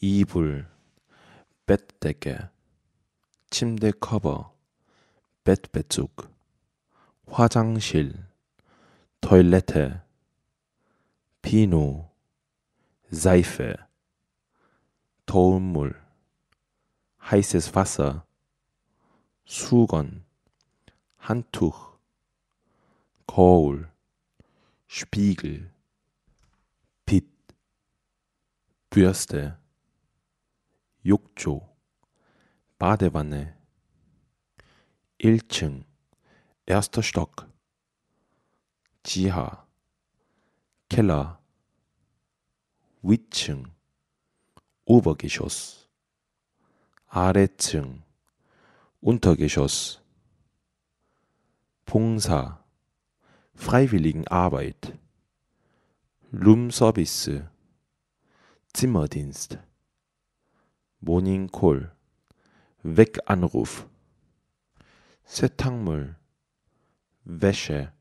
이불, 배트대게, 침대 커버, 뱃배쪽 화장실, 토일레테, 비누, 자이페, 더운 물, 하이세스 파 s 수건, 한투, 거울, 슈피글, e g e l 빛, b ü r s 욕조, Badewanne, 1층, erster Stock, 지하, Keller, 위층, Obergeschoss, 아래층, Untergeschoss, 봉사, Freiwilligenarbeit, Lumservice, Zimmerdienst. 모닝콜, Weganruf, 세탁물, Wäsche